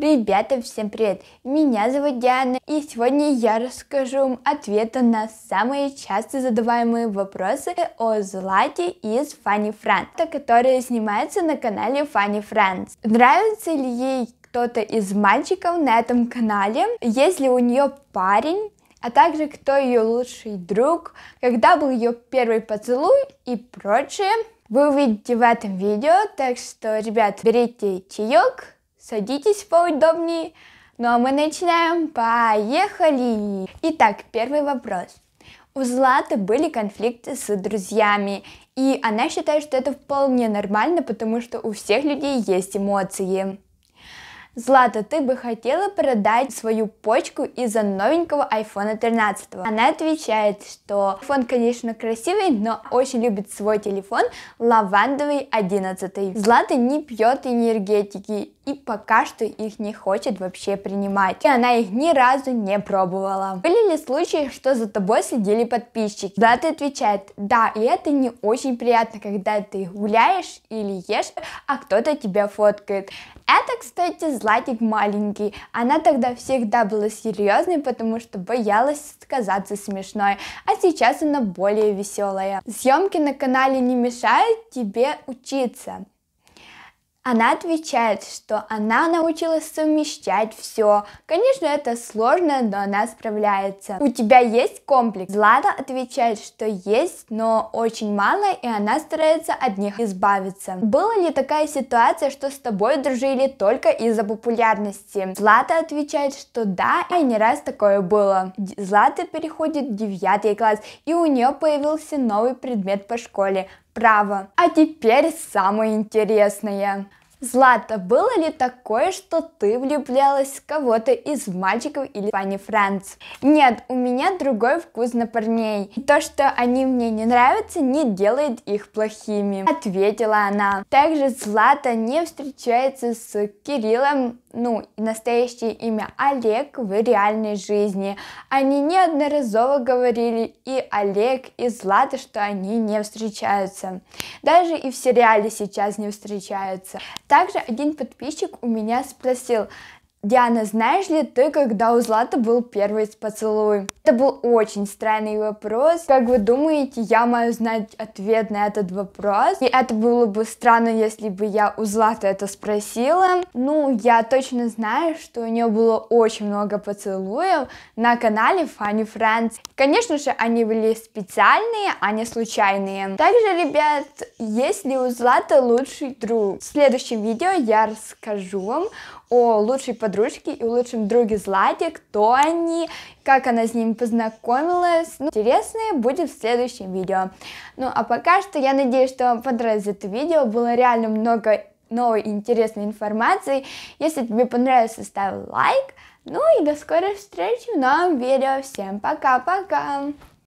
Ребята, всем привет! Меня зовут Диана, и сегодня я расскажу вам ответы на самые часто задаваемые вопросы о Злате из Фанни Франц, которая снимается на канале Фанни Франц. Нравится ли ей кто-то из мальчиков на этом канале? Есть ли у нее парень? а также кто ее лучший друг, когда был ее первый поцелуй и прочее. Вы увидите в этом видео, так что, ребят, берите чаек, Садитесь поудобнее. Ну а мы начинаем. Поехали! Итак, первый вопрос. У Златы были конфликты с друзьями, и она считает, что это вполне нормально, потому что у всех людей есть эмоции. Злата, ты бы хотела продать свою почку из-за новенького iPhone 13? Она отвечает, что iPhone, конечно, красивый, но очень любит свой телефон лавандовый 11. Злата не пьет энергетики и пока что их не хочет вообще принимать. И она их ни разу не пробовала. Были ли случаи, что за тобой следили подписчики? Злата отвечает, да, и это не очень приятно, когда ты гуляешь или ешь, а кто-то тебя фоткает. Это, кстати, Златик маленький. Она тогда всегда была серьезной, потому что боялась сказаться смешной, а сейчас она более веселая. Съемки на канале не мешают тебе учиться. Она отвечает, что она научилась совмещать все. Конечно, это сложно, но она справляется. У тебя есть комплекс? Злата отвечает, что есть, но очень мало, и она старается от них избавиться. Была ли такая ситуация, что с тобой дружили только из-за популярности? Злата отвечает, что да, и не раз такое было. Злата переходит в девятый класс, и у нее появился новый предмет по школе право. А теперь самое интересное. Злата, было ли такое, что ты влюблялась в кого-то из мальчиков или Фанни Франц? Нет, у меня другой вкус на парней. И то, что они мне не нравятся, не делает их плохими, ответила она. Также Злата не встречается с Кириллом ну, настоящее имя Олег в реальной жизни. Они неодноразово говорили и Олег, и Злата, что они не встречаются. Даже и в сериале сейчас не встречаются. Также один подписчик у меня спросил, Диана, знаешь ли ты, когда у Злата был первый поцелуй? Это был очень странный вопрос. Как вы думаете, я могу знать ответ на этот вопрос? И это было бы странно, если бы я у Злата это спросила. Ну, я точно знаю, что у нее было очень много поцелуев на канале Funny Friends. Конечно же, они были специальные, а не случайные. Также, ребят, есть ли у Злата лучший друг? В следующем видео я расскажу вам о лучшей подружке и лучшем друге Злате, кто они, как она с ним познакомилась. Ну, интересное будет в следующем видео. Ну, а пока что я надеюсь, что вам понравилось это видео, было реально много новой интересной информации. Если тебе понравилось, ставь лайк. Ну и до скорой встречи в новом видео. Всем пока-пока!